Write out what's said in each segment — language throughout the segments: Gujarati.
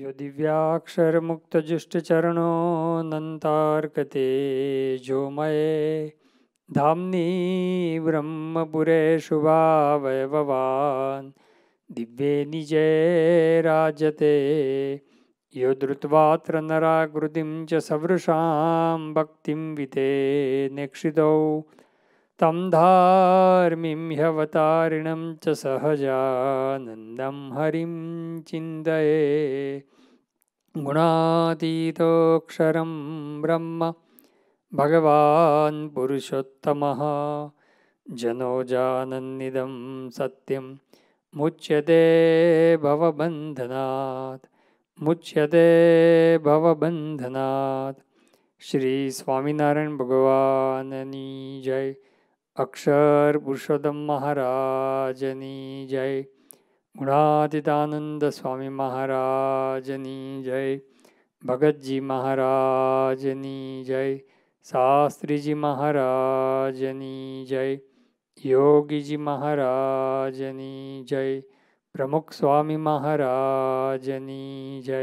यो दिव्याक्षरमुक्तजुष्टचरणोऽनन्तार्कते जोमये धाम्नी ब्रह्मपुरे शुभावयववान् दिव्ये निजे राजते यो धृत्वात्र नराकृतिं च सवृशां भक्तिं विते नेक्षितौ तं धार्मिं ह्यवतारिणं च सहजानन्दं हरिं चिन्तये गुणातीतोऽक्षरं ब्रह्म भगवान् पुरुषोत्तमः जनो जानन्निदं सत्यं मुच्यते भवबन्धनात् મુચ્યતે ભવબંધનાથ શ્રી સ્વામિનારાયણ ભગવાનની જય અક્ષર પુરુષોત્તમ મહારાજની જય ગુણાતીતાનંદ સ્વામી મહારાજની જય ભગતજી મહારાજની જય શાસ્ત્રીજી મહારાજની જય યોગીજી મહારાજની જય પ્રમુખ સ્વામી મહારાજની જય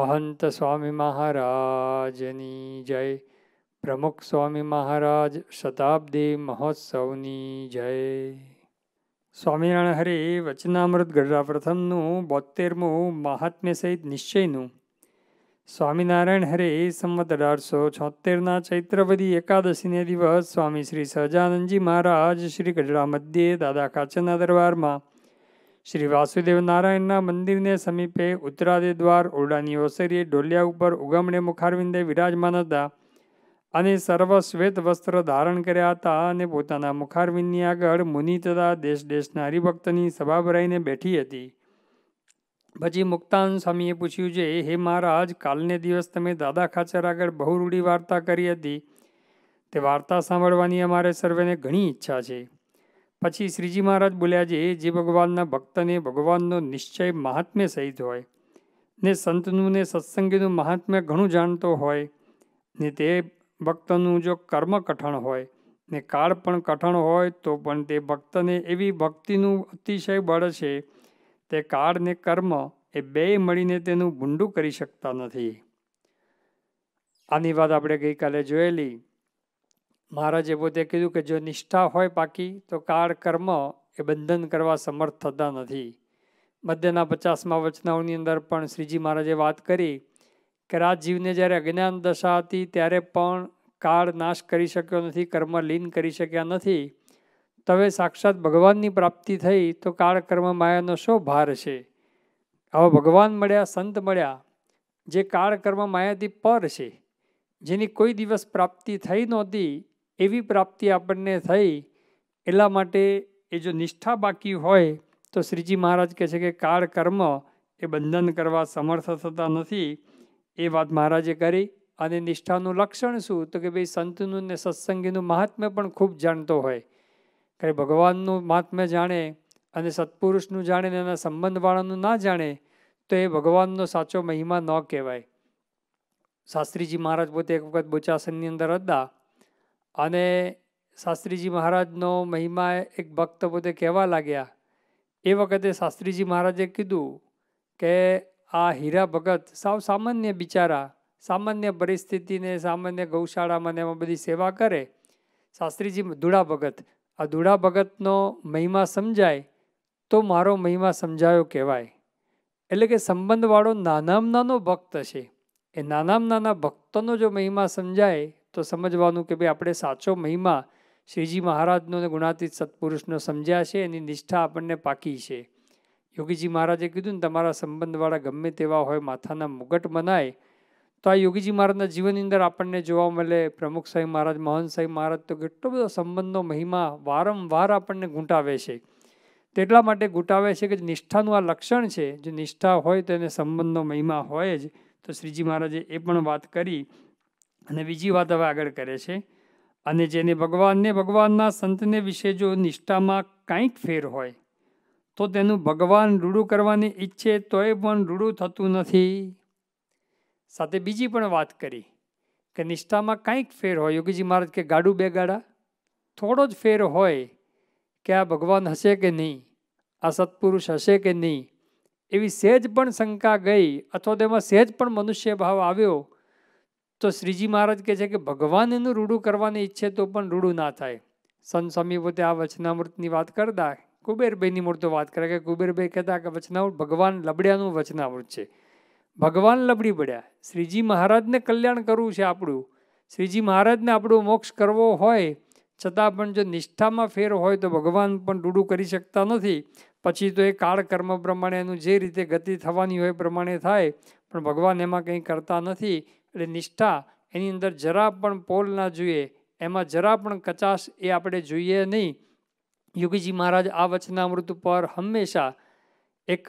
મહંત સ્વામી મહારાજની જય પ્રમુખ સ્વામી મહારાજ શતાબ્દી મહોત્સવની જય સ્વામિનારાયણ હરે વચનામૃત ગઢડા પ્રથમનું બોતેરમું મહાત્મ્ય સહિત નિશ્ચયનું સ્વામિનારાયણ હરે સંમત અઢારસો છોતેરના ચૈત્રવદી એકાદશીને દિવસ સ્વામી શ્રી સહજાનંદજી મહારાજ શ્રી ગઢડા મધ્યે દાદા કાચના દરબારમાં શ્રી વાસુદેવ નારાયણના મંદિરને સમીપે ઉત્તરાદે દ્વાર ઓરડાની ઓસરીએ ડોલિયા ઉપર ઉગમણે મુખારવિંદે વિરાજમાન હતા અને સર્વ શ્વેત વસ્ત્ર ધારણ કર્યા હતા અને પોતાના મુખારવિંદની આગળ મુનિ તથા દેશ દેશના હરિભક્તની સભા ભરાઈને બેઠી હતી પછી મુક્તાન સ્વામીએ પૂછ્યું છે હે મહારાજ કાલને દિવસ તમે દાદા ખાચર આગળ બહુ રૂઢી વાર્તા કરી હતી તે વાર્તા સાંભળવાની અમારે સર્વેને ઘણી ઈચ્છા છે પછી શ્રીજી મહારાજ બોલ્યા છે જે ભગવાનના ભક્તને ભગવાનનો નિશ્ચય મહાત્મ્ય સહિત હોય ને સંતનું ને સત્સંગીનું મહાત્મ્ય ઘણું જાણતો હોય ને તે ભક્તનું જો કર્મ કઠણ હોય ને કાળ પણ કઠણ હોય તો પણ તે ભક્તને એવી ભક્તિનું અતિશય બળ છે તે કાળ ને કર્મ એ બેય મળીને તેનું ભૂંડું કરી શકતા નથી આની વાત આપણે ગઈકાલે જોયેલી મહારાજે પોતે કીધું કે જો નિષ્ઠા હોય પાકી તો કાળ કર્મ એ બંધન કરવા સમર્થ થતા નથી મધ્યના પચાસમાં વચનાઓની અંદર પણ શ્રીજી મહારાજે વાત કરી કે રાજજીવને જ્યારે અજ્ઞાન દશા હતી ત્યારે પણ કાળ નાશ કરી શક્યો નથી કર્મ લીન કરી શક્યા નથી તવે સાક્ષાત ભગવાનની પ્રાપ્તિ થઈ તો કાળ કર્મ માયાનો શો ભાર છે હવે ભગવાન મળ્યા સંત મળ્યા જે કાળ કર્મ માયાથી પર છે જેની કોઈ દિવસ પ્રાપ્તિ થઈ નહોતી એવી પ્રાપ્તિ આપણને થઈ એટલા માટે એ જો નિષ્ઠા બાકી હોય તો શ્રીજી મહારાજ કહે છે કે કાળ કર્મ એ બંધન કરવા સમર્થ થતા નથી એ વાત મહારાજે કરી અને નિષ્ઠાનું લક્ષણ શું તો કે ભાઈ સંતનું ને સત્સંગીનું મહાત્મ્ય પણ ખૂબ જાણતો હોય કે ભગવાનનું મહાત્મ્ય જાણે અને સત્પુરુષનું જાણે ને એના સંબંધવાળાનું ના જાણે તો એ ભગવાનનો સાચો મહિમા ન કહેવાય શાસ્ત્રીજી મહારાજ પોતે એક વખત બોચાસનની અંદર હતા અને શાસ્ત્રીજી મહારાજનો મહિમા એક ભક્ત પોતે કહેવા લાગ્યા એ વખતે શાસ્ત્રીજી મહારાજે કીધું કે આ હીરા ભગત સાવ સામાન્ય બિચારા સામાન્ય પરિસ્થિતિને સામાન્ય ગૌશાળામાં ને એમાં બધી સેવા કરે શાસ્ત્રીજી ધૂળા ભગત આ ધૂળા ભગતનો મહિમા સમજાય તો મારો મહિમા સમજાયો કહેવાય એટલે કે સંબંધવાળો નાનામાં નાનો ભક્ત છે એ નાનામાં નાના ભક્તોનો જો મહિમા સમજાય તો સમજવાનું કે ભાઈ આપણે સાચો મહિમા શ્રીજી મહારાજનો અને ગુણાતીત સત્પુરુષનો સમજ્યા છે એની નિષ્ઠા આપણને પાકી છે યોગીજી મહારાજે કીધું ને તમારા સંબંધવાળા ગમે તેવા હોય માથાના મુગટ મનાય તો આ યોગીજી મહારાજના જીવનની અંદર આપણને જોવા મળે પ્રમુખ સાહેબ મહારાજ મોહન સાહેબ મહારાજ તો કેટલો બધો સંબંધનો મહિમા વારંવાર આપણને ઘૂંટાવે છે તેટલા માટે ઘૂંટાવે છે કે નિષ્ઠાનું આ લક્ષણ છે જો નિષ્ઠા હોય તો એને સંબંધનો મહિમા હોય જ તો શ્રીજી મહારાજે એ પણ વાત કરી અને બીજી વાત હવે આગળ કરે છે અને જેને ભગવાનને ભગવાનના સંતને વિશે જો નિષ્ઠામાં કાંઈક ફેર હોય તો તેનું ભગવાન રૂડું કરવાની ઈચ્છે તોય પણ રૂડું થતું નથી સાથે બીજી પણ વાત કરી કે નિષ્ઠામાં કંઈક ફેર હોય યોગીજી મહારાજ કે ગાડું બે ગાડા થોડો જ ફેર હોય કે આ ભગવાન હશે કે નહીં આ સત્પુરુષ હશે કે નહીં એવી સહેજ પણ શંકા ગઈ અથવા તેમાં સહેજ પણ મનુષ્ય ભાવ આવ્યો તો શ્રીજી મહારાજ કહે છે કે ભગવાન એનું રૂડું કરવાની ઈચ્છે તો પણ રૂડું ના થાય સંત સ્વામી પોતે આ વચનામૃતની વાત કરતા કુબેરભાઈની મૂળ તો વાત કરે કે કુબેરભાઈ કહેતા કે વચનાવૃત ભગવાન લબડ્યાનું વચનાવૃત છે ભગવાન લબડી પડ્યા શ્રીજી મહારાજને કલ્યાણ કરવું છે આપણું શ્રીજી મહારાજને આપણો મોક્ષ કરવો હોય છતાં પણ જો નિષ્ઠામાં ફેર હોય તો ભગવાન પણ ડૂડું કરી શકતા નથી પછી તો એ કાળ કર્મ પ્રમાણે એનું જે રીતે ગતિ થવાની હોય પ્રમાણે થાય પણ ભગવાન એમાં કંઈ કરતા નથી એટલે નિષ્ઠા એની અંદર જરા પણ પોલ ના જોઈએ એમાં જરા પણ કચાશ એ આપણે જોઈએ નહીં યોગીજી મહારાજ આ વચનામૃત પર હંમેશા એક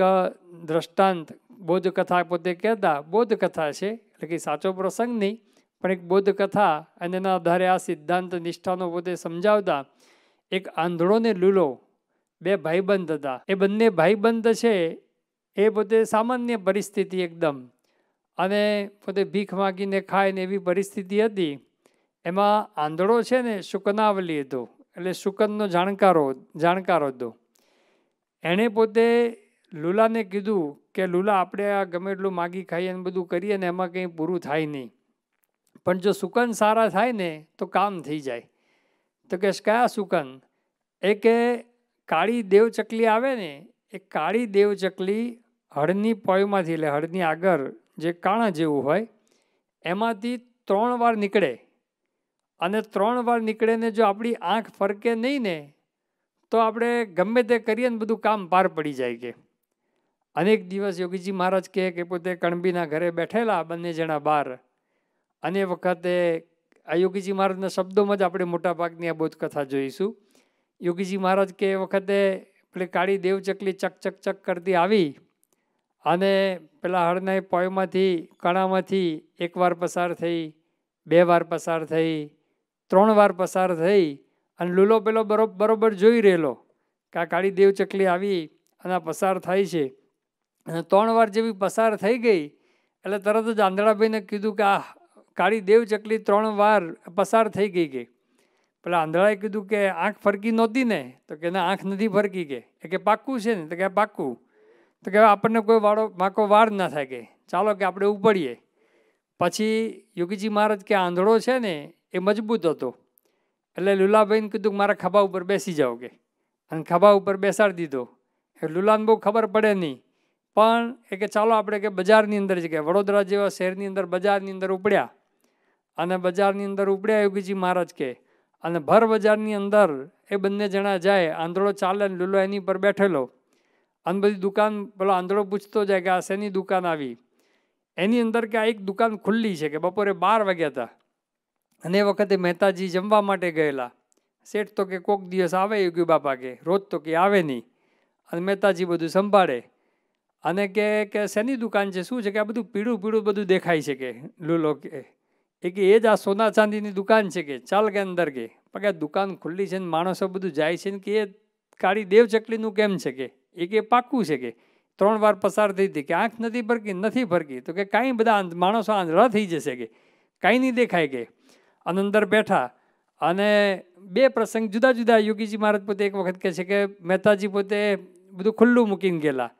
દ્રષ્ટાંત બોધકથા પોતે કહેતા બોધકથા છે એટલે કે સાચો પ્રસંગ નહીં પણ એક બોધકથા અને એના આધારે આ સિદ્ધાંત નિષ્ઠાનો પોતે સમજાવતા એક આંધળોને લૂલો બે ભાઈબંધ હતા એ બંને ભાઈબંધ છે એ પોતે સામાન્ય પરિસ્થિતિ એકદમ અને પોતે ભીખ માગીને ખાય ને એવી પરિસ્થિતિ હતી એમાં આંધળો છે ને શુકનાવલી હતો એટલે સુકંદનો જાણકારો જાણકારો હતો એણે પોતે લુલાને કીધું કે લુલા આપણે આ ગમે એટલું માગી ખાઈએ ને બધું કરીએ ને એમાં કંઈ પૂરું થાય નહીં પણ જો સુકંદ સારા થાય ને તો કામ થઈ જાય તો કે કયા સુકંદ એ કે કાળી દેવચકલી આવે ને એ કાળી દેવચકલી હળની પોયમાંથી એટલે હળની આગળ જે કાણા જેવું હોય એમાંથી ત્રણ વાર નીકળે અને ત્રણ વાર નીકળે ને જો આપણી આંખ ફરકે નહીં ને તો આપણે ગમે તે કરીએ ને બધું કામ પાર પડી જાય કે અનેક દિવસ યોગીજી મહારાજ કહે કે પોતે કણબીના ઘરે બેઠેલા બંને જણા બહાર અને વખતે આ યોગીજી મહારાજના શબ્દોમાં જ આપણે મોટાભાગની આ બોધકથા જોઈશું યોગીજી મહારાજ કે એ વખતે પેલી કાળી દેવચકલી ચક ચક ચક કરતી આવી અને પેલા હળના પોયમાંથી કણામાંથી એક વાર પસાર થઈ બે વાર પસાર થઈ ત્રણ વાર પસાર થઈ અને લૂલો પેલો બરોબર જોઈ રહેલો કે આ કાળી દેવચકલી આવી અને આ પસાર થાય છે અને ત્રણ વાર જેવી પસાર થઈ ગઈ એટલે તરત જ આંધળાભાઈને કીધું કે આ કાળી દેવચકલી ત્રણ વાર પસાર થઈ ગઈ કે પેલા આંધળાએ કીધું કે આંખ ફરકી નહોતી ને તો કે ના આંખ નથી ફરકી કે એ કે પાક્કું છે ને તો કે પાક્કું તો કે આપણને કોઈ વાળો માકો વાર ના થાય કે ચાલો કે આપણે ઉપડીએ પછી યોગીજી મહારાજ કે આંધળો છે ને એ મજબૂત હતો એટલે લુલાભાઈને કીધું કે મારા ખભા ઉપર બેસી જાઓ કે અને ખભા ઉપર બેસાડી દીધો એ લુલાને બહુ ખબર પડે નહીં પણ એ કે ચાલો આપણે કે બજારની અંદર જ કે વડોદરા જેવા શહેરની અંદર બજારની અંદર ઉપડ્યા અને બજારની અંદર ઉપડ્યા યોગીજી મહારાજ કે અને ભર બજારની અંદર એ બંને જણા જાય આંધળો ચાલે ને લુલો એની પર બેઠેલો અને બધી દુકાન પેલો આંધળો પૂછતો જાય કે આ શેની દુકાન આવી એની અંદર કે આ એક દુકાન ખુલ્લી છે કે બપોરે બાર વાગ્યા હતા અને એ વખતે મહેતાજી જમવા માટે ગયેલા શેઠ તો કે કોક દિવસ આવે એ ગયું બાપા કે રોજ તો કે આવે નહીં અને મહેતાજી બધું સંભાળે અને કે કે શેની દુકાન છે શું છે કે આ બધું પીળું પીળું બધું દેખાય છે કે લૂલો કે એ કે એ જ આ સોના ચાંદીની દુકાન છે કે ચાલ કે અંદર કે પણ દુકાન ખુલ્લી છે ને માણસો બધું જાય છે ને કે એ કાળી દેવચકલીનું કેમ છે કે એ કે પાક્કું છે કે ત્રણ વાર પસાર થઈ હતી કે આંખ નથી ભરકી નથી ભરકી તો કે કાંઈ બધા માણસો આંધળા થઈ જશે કે કાંઈ નહીં દેખાય કે અને અંદર બેઠા અને બે પ્રસંગ જુદા જુદા યોગીજી મહારાજ પોતે એક વખત કહે છે કે મહેતાજી પોતે બધું ખુલ્લું મૂકીને ગયેલા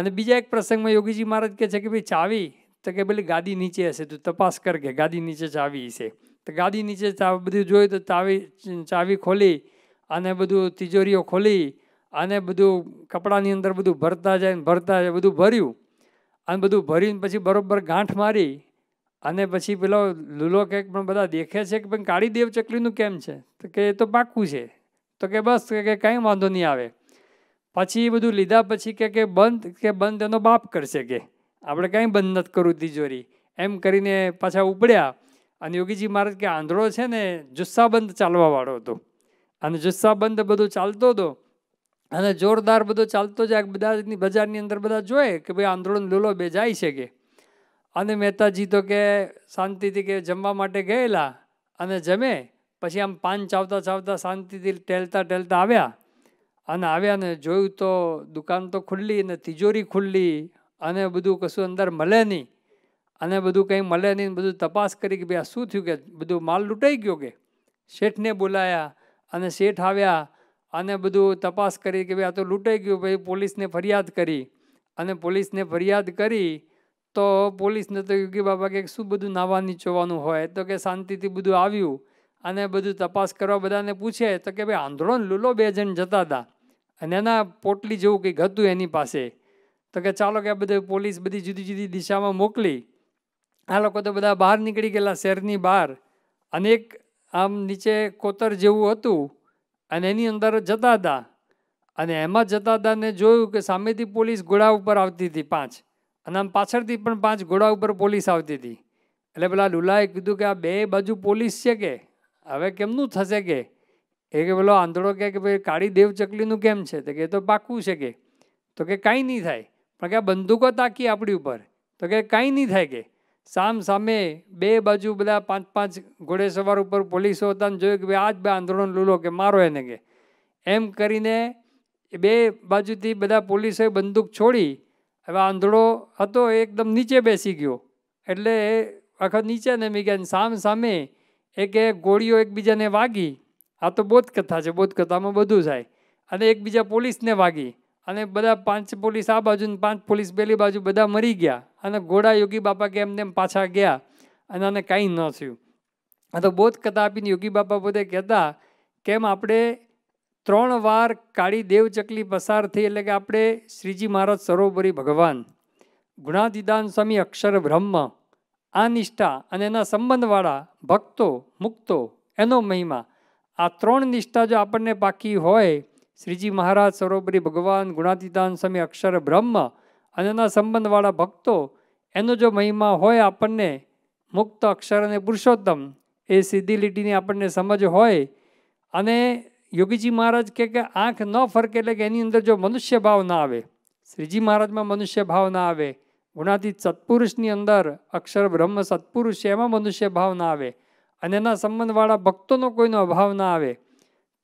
અને બીજા એક પ્રસંગમાં યોગીજી મહારાજ કહે છે કે ભાઈ ચાવી તો કે પેલી ગાદી નીચે હશે તું તપાસ કર કે ગાદી નીચે ચાવી હશે તો ગાદી નીચે ચાવી બધું જોયું તો ચાવી ચાવી ખોલી અને બધું તિજોરીઓ ખોલી અને બધું કપડાની અંદર બધું ભરતા જાય ભરતા જાય બધું ભર્યું અને બધું ભરીને પછી બરાબર ગાંઠ મારી અને પછી પેલો લૂલો કેક પણ બધા દેખે છે કે પણ કાળી દેવ ચકલીનું કેમ છે તો કે એ તો પાક્કું છે તો કે બસ કે કાંઈ વાંધો નહીં આવે પછી એ બધું લીધા પછી કે કે બંધ કે બંધ એનો બાપ કરશે કે આપણે કાંઈ બંધ નથી કરવું તિજોરી એમ કરીને પાછા ઉપડ્યા અને યોગીજી મહારાજ કે આંધળો છે ને જુસ્સાબંધ ચાલવાવાળો હતો અને જુસ્સાબંધ બધું ચાલતો હતો અને જોરદાર બધો ચાલતો જાય બધા બજારની અંદર બધા જોઈએ કે ભાઈ આંદોલન લૂલો બે જાય છે કે અને મહેતાજી તો કે શાંતિથી કે જમવા માટે ગયેલા અને જમે પછી આમ પાન ચાવતા ચાવતા શાંતિથી ટેલતા ટેલતા આવ્યા અને આવ્યા ને જોયું તો દુકાન તો ખુલ્લી ને તિજોરી ખુલ્લી અને બધું કશું અંદર મળે નહીં અને બધું કંઈ મળે નહીં બધું તપાસ કરી કે ભાઈ આ શું થયું કે બધું માલ લૂંટાઈ ગયો કે શેઠને બોલાયા અને શેઠ આવ્યા અને બધું તપાસ કરી કે ભાઈ આ તો લૂંટાઈ ગયું ભાઈ પોલીસને ફરિયાદ કરી અને પોલીસને ફરિયાદ કરી તો પોલીસને તો યોગી બાબા કે શું બધું નાવા નીચોવાનું હોય તો કે શાંતિથી બધું આવ્યું અને બધું તપાસ કરવા બધાને પૂછે તો કે ભાઈ આંધળો લૂલો બે જણ જતા હતા અને એના પોટલી જેવું કંઈક હતું એની પાસે તો કે ચાલો કે આ બધે પોલીસ બધી જુદી જુદી દિશામાં મોકલી આ લોકો તો બધા બહાર નીકળી ગયેલા શહેરની બહાર અને એક આમ નીચે કોતર જેવું હતું અને એની અંદર જતા હતા અને એમાં જતા હતા ને જોયું કે સામેથી પોલીસ ઘોડા ઉપર આવતી હતી પાંચ અને આમ પાછળથી પણ પાંચ ઘોડા ઉપર પોલીસ આવતી હતી એટલે પેલા લુલાએ કીધું કે આ બે બાજુ પોલીસ છે કે હવે કેમનું થશે કે એ કે પેલો આંધળો કહે કે ભાઈ કાળી દેવ ચકલીનું કેમ છે તો કે એ તો પાકું છે કે તો કે કાંઈ નહીં થાય પણ કે આ બંદૂકો તાકી આપણી ઉપર તો કે કાંઈ નહીં થાય કે સામ સામે બે બાજુ બધા પાંચ પાંચ ઘોડે સવાર ઉપર પોલીસો હતા ને જોયું કે ભાઈ આ જ બે આંધળો લૂલો કે મારો એને કે એમ કરીને બે બાજુથી બધા પોલીસોએ બંદૂક છોડી હવે આંધળો હતો એકદમ નીચે બેસી ગયો એટલે આખા નીચે નમી ગયા સામ સામે એક ગોળીઓ એકબીજાને વાગી આ તો બોધ કથા છે બોધ કથામાં બધું થાય અને એકબીજા પોલીસને વાગી અને બધા પાંચ પોલીસ આ બાજુ પાંચ પોલીસ પેલી બાજુ બધા મરી ગયા અને ઘોડા યોગી બાપા કે એમને પાછા ગયા અને આને કાંઈ ન થયું આ તો બોધ કથા આપીને યોગી બાપા પોતે કહેતા કેમ આપણે ત્રણ વાર કાળી દેવચકલી પસાર થઈ એટલે કે આપણે શ્રીજી મહારાજ સરોવરી ભગવાન ગુણાદિદાન સ્વામી અક્ષર બ્રહ્મ આ નિષ્ઠા અને એના સંબંધવાળા ભક્તો મુક્તો એનો મહિમા આ ત્રણ નિષ્ઠા જો આપણને પાકી હોય શ્રીજી મહારાજ સરોવરી ભગવાન ગુણાદિદાન સ્વામી અક્ષર બ્રહ્મ અને એના સંબંધવાળા ભક્તો એનો જો મહિમા હોય આપણને મુક્ત અક્ષર અને પુરુષોત્તમ એ સીધી લીટીની આપણને સમજ હોય અને યોગીજી મહારાજ કે કે આંખ ન ફરકે એટલે કે એની અંદર જો મનુષ્ય ભાવ ના આવે શ્રીજી મહારાજમાં મનુષ્ય ભાવ ના આવે ગુણાતીત સત્પુરુષની અંદર અક્ષર બ્રહ્મ સત્પુરુષ છે એમાં મનુષ્ય ભાવ ના આવે અને એના સંબંધવાળા ભક્તોનો કોઈનો અભાવ ના આવે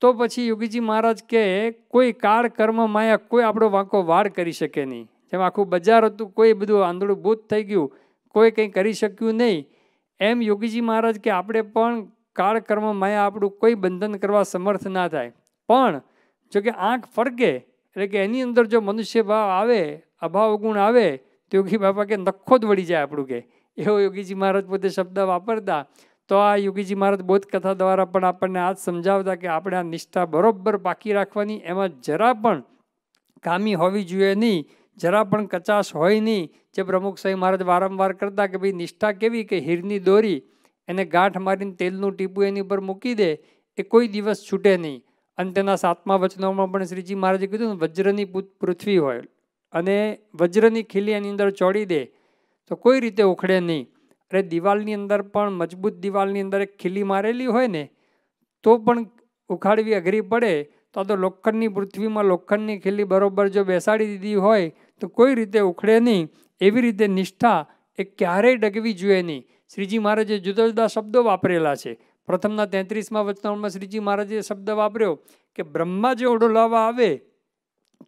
તો પછી યોગીજી મહારાજ કે કોઈ કાળ કર્મ માયા કોઈ આપણો વાંકો વાળ કરી શકે નહીં જેમ આખું બજાર હતું કોઈ બધું આંધળું ભૂત થઈ ગયું કોઈ કંઈ કરી શક્યું નહીં એમ યોગીજી મહારાજ કે આપણે પણ કાળકર્મમાં આપણું કોઈ બંધન કરવા સમર્થ ના થાય પણ જો કે આંખ ફરકે એટલે કે એની અંદર જો મનુષ્ય ભાવ આવે અભાવ ગુણ આવે તો યોગી બાપા કે નખો જ વળી જાય આપણું કે એવો યોગીજી મહારાજ પોતે શબ્દ વાપરતા તો આ યોગીજી મહારાજ કથા દ્વારા પણ આપણને આ જ સમજાવતા કે આપણે આ નિષ્ઠા બરોબર બાકી રાખવાની એમાં જરા પણ કામી હોવી જોઈએ નહીં જરા પણ કચાશ હોય નહીં જે પ્રમુખ સાહેબ મહારાજ વારંવાર કરતા કે ભાઈ નિષ્ઠા કેવી કે હીરની દોરી એને ગાંઠ મારીને તેલનું ટીપું એની પર મૂકી દે એ કોઈ દિવસ છૂટે નહીં અને તેના સાતમા વચનોમાં પણ શ્રીજી મહારાજે કીધું ને વજ્રની પૃથ્વી હોય અને વજ્રની ખીલી એની અંદર ચોડી દે તો કોઈ રીતે ઉખડે નહીં અરે દિવાલની અંદર પણ મજબૂત દિવાલની અંદર એક ખીલી મારેલી હોય ને તો પણ ઉખાડવી અઘરી પડે તો આ તો લોખંડની પૃથ્વીમાં લોખંડની ખીલી બરોબર જો બેસાડી દીધી હોય તો કોઈ રીતે ઉખડે નહીં એવી રીતે નિષ્ઠા એ ક્યારેય ડગવી જોઈએ નહીં શ્રીજી મહારાજે જુદા જુદા શબ્દો વાપરેલા છે પ્રથમના તેત્રીસમાં વચનામાં શ્રીજી મહારાજે શબ્દ વાપર્યો કે બ્રહ્મા જે ઓઢોલાવા આવે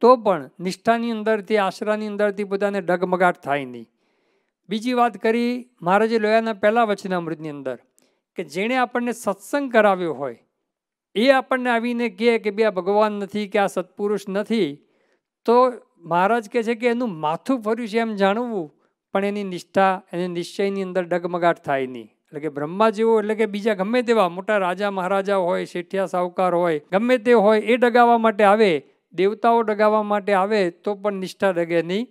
તો પણ નિષ્ઠાની અંદરથી આશરાની અંદરથી પોતાને ડગમગાટ થાય નહીં બીજી વાત કરી મહારાજે લોયાના પહેલાં વચનામૃતની અંદર કે જેણે આપણને સત્સંગ કરાવ્યો હોય એ આપણને આવીને કહે કે બે આ ભગવાન નથી કે આ સત્પુરુષ નથી તો મહારાજ કહે છે કે એનું માથું ફર્યું છે એમ જાણવું પણ એની નિષ્ઠા એની નિશ્ચયની અંદર ડગમગાટ થાય નહીં એટલે કે બ્રહ્મા જેવો એટલે કે બીજા ગમે તેવા મોટા રાજા મહારાજા હોય શેઠિયા સાવકાર હોય ગમે તે હોય એ ડગાવવા માટે આવે દેવતાઓ ડગાવવા માટે આવે તો પણ નિષ્ઠા ડગે નહીં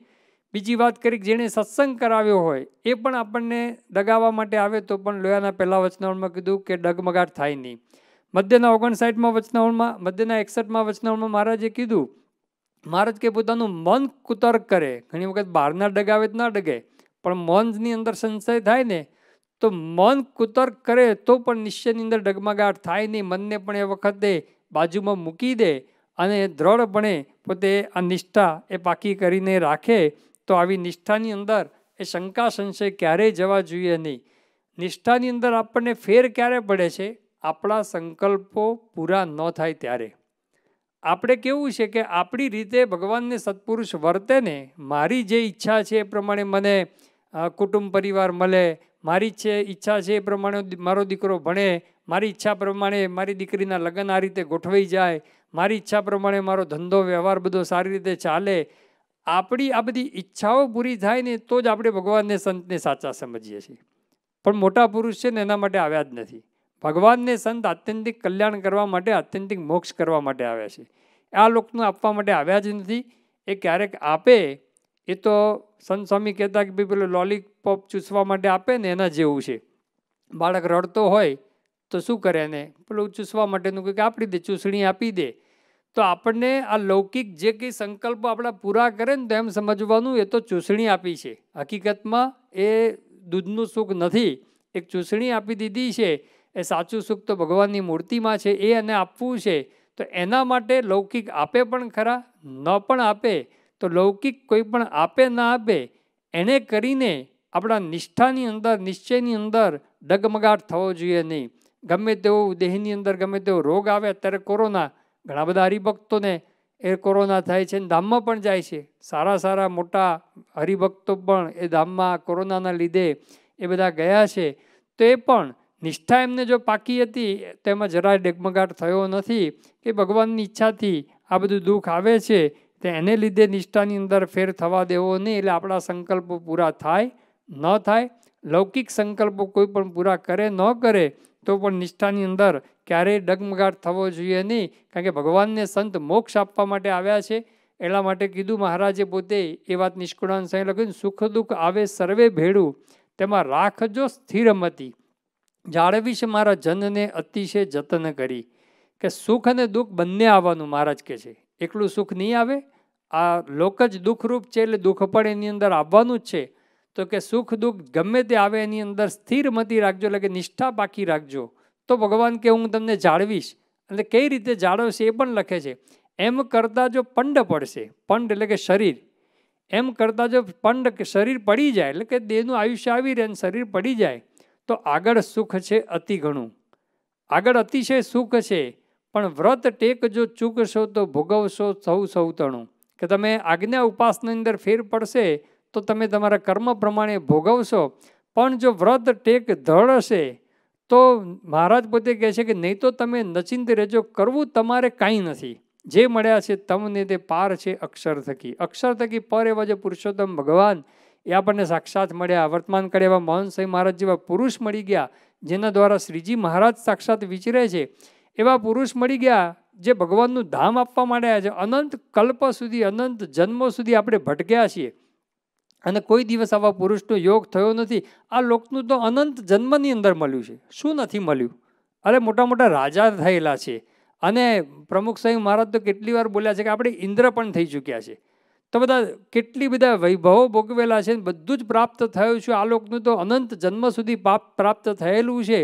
બીજી વાત કરી જેણે સત્સંગ કરાવ્યો હોય એ પણ આપણને ડગાવવા માટે આવે તો પણ લોયાના પહેલાં વચનાવળમાં કીધું કે ડગમગાટ થાય નહીં મધ્યના ઓગણસાઠમાં વચનાવળમાં મધ્યના એકસઠમાં વચનાવળમાં મહારાજે કીધું મહારાજ કે પોતાનું મન કુતર્ક કરે ઘણી વખત બહારના ડગાવે તો ના ડગે પણ મનની અંદર સંશય થાય ને તો મન કુતર્ક કરે તો પણ નિશ્ચયની અંદર ડગમગાટ થાય નહીં મનને પણ એ વખતે બાજુમાં મૂકી દે અને દ્રઢપણે પોતે આ નિષ્ઠા એ પાકી કરીને રાખે તો આવી નિષ્ઠાની અંદર એ શંકા સંશય ક્યારેય જવા જોઈએ નહીં નિષ્ઠાની અંદર આપણને ફેર ક્યારે પડે છે આપણા સંકલ્પો પૂરા ન થાય ત્યારે આપણે કેવું છે કે આપણી રીતે ભગવાનને સત્પુરુષ વર્તે ને મારી જે ઈચ્છા છે એ પ્રમાણે મને કુટુંબ પરિવાર મળે મારી છે ઈચ્છા છે એ પ્રમાણે મારો દીકરો ભણે મારી ઈચ્છા પ્રમાણે મારી દીકરીના લગ્ન આ રીતે ગોઠવાઈ જાય મારી ઈચ્છા પ્રમાણે મારો ધંધો વ્યવહાર બધો સારી રીતે ચાલે આપણી આ બધી ઈચ્છાઓ પૂરી થાય ને તો જ આપણે ભગવાનને સંતને સાચા સમજીએ છીએ પણ મોટા પુરુષ છે ને એના માટે આવ્યા જ નથી ભગવાનને સંત આત્યંતિક કલ્યાણ કરવા માટે આત્યંતિક મોક્ષ કરવા માટે આવ્યા છે આ લોકનું આપવા માટે આવ્યા જ નથી એ ક્યારેક આપે એ તો સંત સ્વામી કહેતા કે ભાઈ પેલું લોલીપોપ ચૂસવા માટે આપે ને એના જેવું છે બાળક રડતો હોય તો શું કરે ને પેલું ચૂસવા માટેનું કંઈક આપી દે ચૂસણી આપી દે તો આપણને આ લૌકિક જે કંઈ સંકલ્પો આપણા પૂરા કરે ને તો એમ સમજવાનું એ તો ચૂસણી આપી છે હકીકતમાં એ દૂધનું સુખ નથી એક ચૂસણી આપી દીધી છે એ સાચું સુખ તો ભગવાનની મૂર્તિમાં છે એ એને આપવું છે તો એના માટે લૌકિક આપે પણ ખરા ન પણ આપે તો લૌકિક કોઈ પણ આપે ના આપે એને કરીને આપણા નિષ્ઠાની અંદર નિશ્ચયની અંદર ડગમગાટ થવો જોઈએ નહીં ગમે તેવો દેહની અંદર ગમે તેવો રોગ આવે અત્યારે કોરોના ઘણા બધા હરિભક્તોને એ કોરોના થાય છે ને ધામમાં પણ જાય છે સારા સારા મોટા હરિભક્તો પણ એ ધામમાં કોરોનાના લીધે એ બધા ગયા છે તો એ પણ નિષ્ઠા એમને જો પાકી હતી તો એમાં જરાય ડગમગાટ થયો નથી કે ભગવાનની ઈચ્છાથી આ બધું દુઃખ આવે છે તો એને લીધે નિષ્ઠાની અંદર ફેર થવા દેવો નહીં એટલે આપણા સંકલ્પો પૂરા થાય ન થાય લૌકિક સંકલ્પો કોઈ પણ પૂરા કરે ન કરે તો પણ નિષ્ઠાની અંદર ક્યારેય ડગમગાટ થવો જોઈએ નહીં કારણ કે ભગવાનને સંત મોક્ષ આપવા માટે આવ્યા છે એટલા માટે કીધું મહારાજે પોતે એ વાત નિષ્કુળાન સાંઈ લખ્યું સુખ દુઃખ આવે સર્વે ભેડું તેમાં રાખજો સ્થિરમતી જાળવીશ મારા જનને અતિશય જતન કરી કે સુખ અને દુઃખ બંને આવવાનું મહારાજ કહે છે એકલું સુખ નહીં આવે આ લોક જ દુઃખરૂપ છે એટલે દુઃખ પણ એની અંદર આવવાનું જ છે તો કે સુખ દુઃખ ગમે તે આવે એની અંદર સ્થિર મતી રાખજો એટલે કે નિષ્ઠા પાકી રાખજો તો ભગવાન કે હું તમને જાળવીશ એટલે કઈ રીતે જાળવશે એ પણ લખે છે એમ કરતાં જો પંડ પડશે પંડ એટલે કે શરીર એમ કરતાં જો પંડ કે શરીર પડી જાય એટલે કે દેહનું આયુષ્ય આવી રહે શરીર પડી જાય તો આગળ સુખ છે અતિ ઘણું આગળ અતિશય સુખ છે પણ વ્રત ટેક જો ચૂકશો તો ભોગવશો સૌ સૌતણું કે તમે આજ્ઞા ઉપાસની અંદર ફેર પડશે તો તમે તમારા કર્મ પ્રમાણે ભોગવશો પણ જો વ્રત ટેક ધળ હશે તો મહારાજ પોતે કહે છે કે નહીં તો તમે નચિંત રહેજો કરવું તમારે કાંઈ નથી જે મળ્યા છે તમને તે પાર છે અક્ષર થકી અક્ષર થકી પર એવા જે પુરુષોત્તમ ભગવાન એ આપણને સાક્ષાત મળ્યા વર્તમાન કરે એવા મોહન સિંહ મહારાજ જેવા પુરુષ મળી ગયા જેના દ્વારા શ્રીજી મહારાજ સાક્ષાત વિચરે છે એવા પુરુષ મળી ગયા જે ભગવાનનું ધામ આપવા માટે આવ્યા છે અનંત કલ્પ સુધી અનંત જન્મો સુધી આપણે ભટક્યા છીએ અને કોઈ દિવસ આવા પુરુષનો યોગ થયો નથી આ લોકનું તો અનંત જન્મની અંદર મળ્યું છે શું નથી મળ્યું અરે મોટા મોટા રાજા થયેલા છે અને પ્રમુખ સાહેબ મહારાજ તો કેટલી વાર બોલ્યા છે કે આપણે ઇન્દ્ર પણ થઈ ચૂક્યા છે તો બધા કેટલી બધા વૈભવો ભોગવેલા છે બધું જ પ્રાપ્ત થયું છે આ લોકનું તો અનંત જન્મ સુધી પાપ પ્રાપ્ત થયેલું છે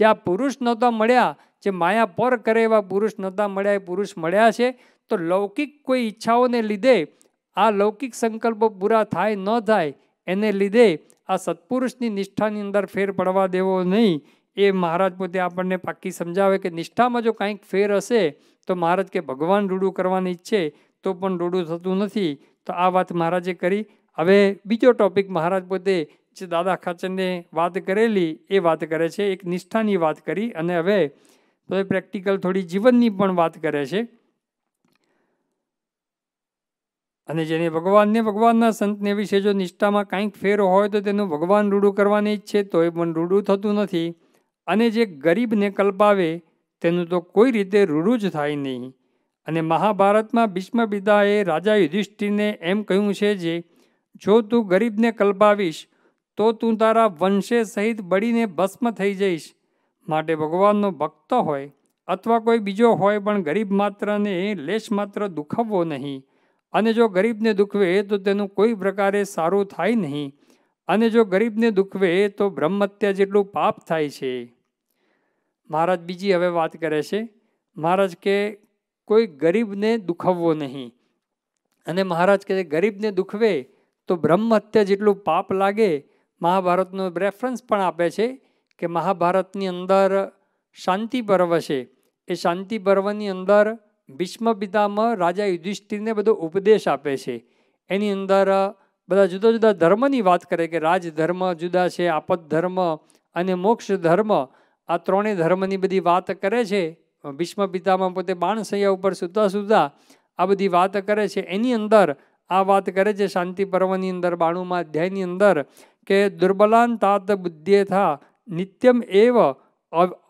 જે આ પુરુષ નહોતા મળ્યા જે માયા પર કરે એવા પુરુષ નહોતા મળ્યા એ પુરુષ મળ્યા છે તો લૌકિક કોઈ ઈચ્છાઓને લીધે આ લૌકિક સંકલ્પો પૂરા થાય ન થાય એને લીધે આ સત્પુરુષની નિષ્ઠાની અંદર ફેર પડવા દેવો નહીં એ મહારાજ પોતે આપણને પાક્કી સમજાવે કે નિષ્ઠામાં જો કાંઈક ફેર હશે તો મહારાજ કે ભગવાન રૂડું કરવાની ઈચ્છે તો પણ રૂડું થતું નથી તો આ વાત મહારાજે કરી હવે બીજો ટોપિક મહારાજ પોતે જે દાદા ખાચરને વાત કરેલી એ વાત કરે છે એક નિષ્ઠાની વાત કરી અને હવે તો એ પ્રેક્ટિકલ થોડી જીવનની પણ વાત કરે છે અને જેને ભગવાનને ભગવાનના સંતને વિશે જો નિષ્ઠામાં કાંઈક ફેર હોય તો તેનું ભગવાન રૂડું કરવાની ઈચ્છે તો એ પણ રૂડું થતું નથી અને જે ગરીબને કલ્પાવે તેનું તો કોઈ રીતે રૂડું જ થાય નહીં અને મહાભારતમાં ભીષ્મ પિતાએ રાજા યુધિષ્ઠિરને એમ કહ્યું છે જે જો તું ગરીબને કલ્પાવીશ તો તું તારા વંશે સહિત બળીને ભસ્મ થઈ જઈશ માટે ભગવાનનો ભક્ત હોય અથવા કોઈ બીજો હોય પણ ગરીબ માત્રને લેશ માત્ર દુખાવવો નહીં અને જો ગરીબને દુખવે તો તેનું કોઈ પ્રકારે સારું થાય નહીં અને જો ગરીબને દુખવે તો બ્રહ્મત્યા જેટલું પાપ થાય છે મહારાજ બીજી હવે વાત કરે છે મહારાજ કે કોઈ ગરીબને દુખાવવો નહીં અને મહારાજ કહે ગરીબને દુખવે તો બ્રહ્મહત્યા જેટલું પાપ લાગે મહાભારતનો રેફરન્સ પણ આપે છે કે મહાભારતની અંદર શાંતિ પર્વ છે એ શાંતિ પર્વની અંદર ભીષ્મ પિતામાં રાજા યુધિષ્ઠિરને બધો ઉપદેશ આપે છે એની અંદર બધા જુદા જુદા ધર્મની વાત કરે કે રાજધર્મ જુદા છે આપદ ધર્મ અને મોક્ષ ધર્મ આ ત્રણેય ધર્મની બધી વાત કરે છે ભીષ્મ પિતામાં પોતે બાણસૈયા ઉપર સુતા સુતા આ બધી વાત કરે છે એની અંદર આ વાત કરે છે શાંતિ પર્વની અંદર બાણુમાં અધ્યાયની અંદર કે દુર્બલાન તાત બુદ્ધિએ થા નિત્યમ એવ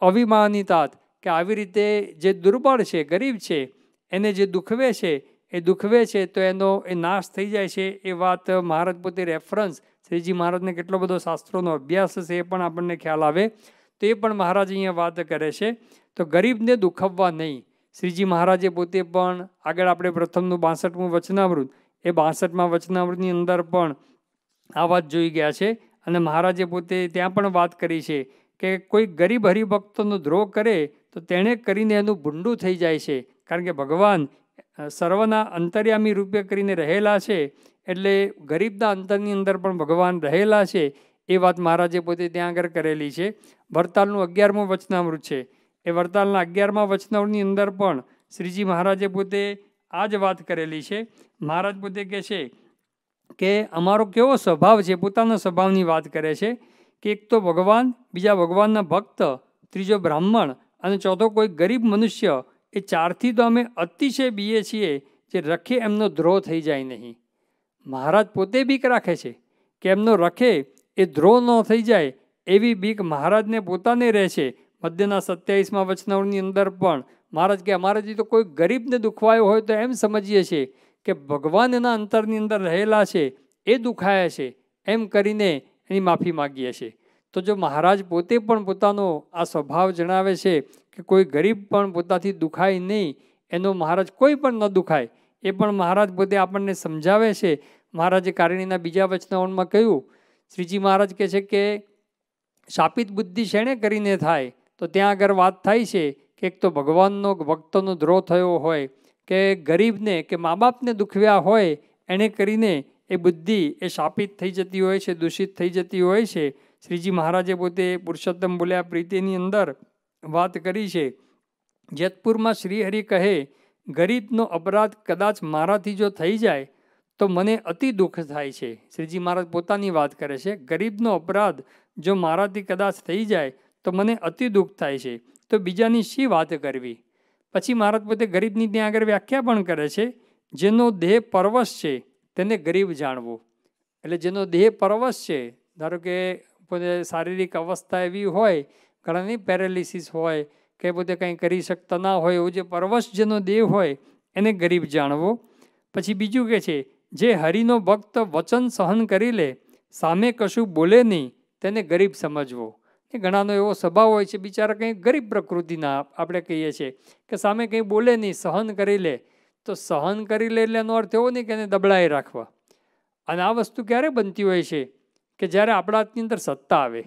અવિમાનિતાત કે આવી રીતે જે દુર્બળ છે ગરીબ છે એને જે દુખવે છે એ દુખવે છે તો એનો એ નાશ થઈ જાય છે એ વાત મહારાજ પોતે રેફરન્સ શ્રીજી મહારાજને કેટલો બધો શાસ્ત્રોનો અભ્યાસ છે એ પણ આપણને ખ્યાલ આવે તો એ પણ મહારાજ અહીંયા વાત કરે છે તો ગરીબને દુખવવા નહીં શ્રીજી મહારાજે પોતે પણ આગળ આપણે પ્રથમનું બાસઠમું વચનાવૃત એ બાસઠમાં વચનાવૃતની અંદર પણ આ વાત જોઈ ગયા છે અને મહારાજે પોતે ત્યાં પણ વાત કરી છે કે કોઈ ગરીબ હરિભક્તોનો દ્રોહ કરે તો તેણે કરીને એનું ભૂંડું થઈ જાય છે કારણ કે ભગવાન સર્વના અંતર્યામી રૂપે કરીને રહેલા છે એટલે ગરીબના અંતરની અંદર પણ ભગવાન રહેલા છે એ વાત મહારાજે પોતે ત્યાં આગળ કરેલી છે વરતાલનું અગિયારમું વચનામૃત છે એ વરતાલના અગિયારમા વચનામૃતની અંદર પણ શ્રીજી મહારાજે પોતે આ જ વાત કરેલી છે મહારાજ પોતે કહે છે કે અમારો કેવો સ્વભાવ છે પોતાના સ્વભાવની વાત કરે છે કે એક તો ભગવાન બીજા ભગવાનના ભક્ત ત્રીજો બ્રાહ્મણ અને ચોથો કોઈ ગરીબ મનુષ્ય એ ચારથી તો અમે અતિશય બીએ છીએ જે રખે એમનો દ્રોહ થઈ જાય નહીં મહારાજ પોતે બીક રાખે છે કે એમનો રખે એ દ્રોહ ન થઈ જાય એવી બીક મહારાજને પોતાને રહે છે મધ્યના સત્યાવીસમાં વચનાઓની અંદર પણ મહારાજ કે અમારાથી તો કોઈ ગરીબને દુખવાયો હોય તો એમ સમજીએ છીએ કે ભગવાનના અંતરની અંદર રહેલા છે એ દુખાયા છે એમ કરીને એની માફી માગીએ છીએ તો જો મહારાજ પોતે પણ પોતાનો આ સ્વભાવ જણાવે છે કે કોઈ ગરીબ પણ પોતાથી દુખાય નહીં એનો મહારાજ કોઈ પણ ન દુખાય એ પણ મહારાજ પોતે આપણને સમજાવે છે મહારાજે કારિણીના બીજા વચનાવણમાં કહ્યું શ્રીજી મહારાજ કહે છે કે શાપિત બુદ્ધિ શેણે કરીને થાય તો ત્યાં આગળ વાત થાય છે કે એક તો ભગવાનનો ભક્તોનો દ્રોહ થયો હોય કે ગરીબને કે મા બાપને દુખવ્યા હોય એણે કરીને એ બુદ્ધિ એ શાપિત થઈ જતી હોય છે દૂષિત થઈ જતી હોય છે શ્રીજી મહારાજે પોતે પુરુષોત્તમ બોલ્યા પ્રીતિની અંદર વાત કરી છે જેતપુરમાં શ્રીહરિ કહે ગરીબનો અપરાધ કદાચ મારાથી જો થઈ જાય તો મને અતિ દુઃખ થાય છે શ્રીજી મહારાજ પોતાની વાત કરે છે ગરીબનો અપરાધ જો મારાથી કદાચ થઈ જાય તો મને અતિ દુઃખ થાય છે તો બીજાની શી વાત કરવી પછી મહારાજ પોતે ગરીબની ત્યાં આગળ વ્યાખ્યા પણ કરે છે જેનો દેહ પરવશ છે તેને ગરીબ જાણવો એટલે જેનો દેહ પરવશ છે ધારો કે પોતે શારીરિક અવસ્થા એવી હોય ઘણાની પેરેલિસિસ હોય કે પોતે કંઈ કરી શકતા ના હોય એવું જે પરવશ જેનો દેહ હોય એને ગરીબ જાણવો પછી બીજું કે છે જે હરિનો ભક્ત વચન સહન કરી લે સામે કશું બોલે નહીં તેને ગરીબ સમજવો એ ઘણાનો એવો સ્વભાવ હોય છે બિચારા કંઈ ગરીબ પ્રકૃતિના આપણે કહીએ છીએ કે સામે કંઈ બોલે નહીં સહન કરી લે તો સહન કરી લે એટલે એનો અર્થ એવો નહીં કે એને દબડાઈ રાખવા અને આ વસ્તુ ક્યારે બનતી હોય છે કે જ્યારે આપણાની અંદર સત્તા આવે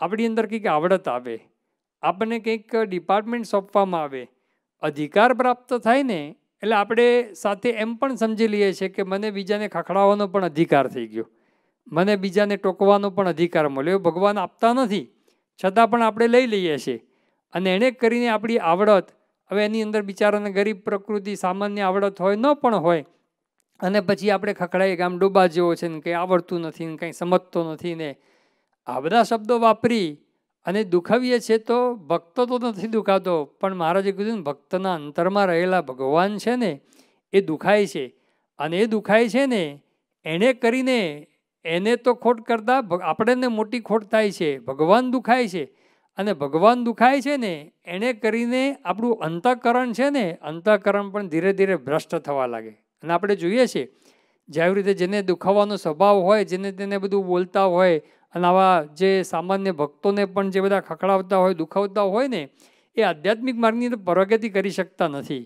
આપણી અંદર કંઈક આવડત આવે આપણને કંઈક ડિપાર્ટમેન્ટ સોંપવામાં આવે અધિકાર પ્રાપ્ત થાય ને એટલે આપણે સાથે એમ પણ સમજી લઈએ છીએ કે મને બીજાને ખખડાવવાનો પણ અધિકાર થઈ ગયો મને બીજાને ટોકવાનો પણ અધિકાર મળ્યો ભગવાન આપતા નથી છતાં પણ આપણે લઈ લઈએ છીએ અને એણે કરીને આપણી આવડત હવે એની અંદર બિચારાને ગરીબ પ્રકૃતિ સામાન્ય આવડત હોય ન પણ હોય અને પછી આપણે ખખડાઈ ગામ આમ ડૂબા જેવો છે ને કંઈ આવડતું નથી ને કંઈ સમજતો નથી ને આ બધા શબ્દો વાપરી અને દુખાવીએ છીએ તો ભક્તો તો નથી દુખાતો પણ મહારાજે કીધું ને ભક્તના અંતરમાં રહેલા ભગવાન છે ને એ દુખાય છે અને એ દુખાય છે ને એણે કરીને એને તો ખોટ કરતાં આપણે ને મોટી ખોટ થાય છે ભગવાન દુખાય છે અને ભગવાન દુખાય છે ને એણે કરીને આપણું અંતઃકરણ છે ને અંતઃકરણ પણ ધીરે ધીરે ભ્રષ્ટ થવા લાગે અને આપણે જોઈએ છીએ જેવી રીતે જેને દુખાવાનો સ્વભાવ હોય જેને તેને બધું બોલતા હોય અને આવા જે સામાન્ય ભક્તોને પણ જે બધા ખખડાવતા હોય દુખાવતા હોય ને એ આધ્યાત્મિક માર્ગની પ્રગતિ કરી શકતા નથી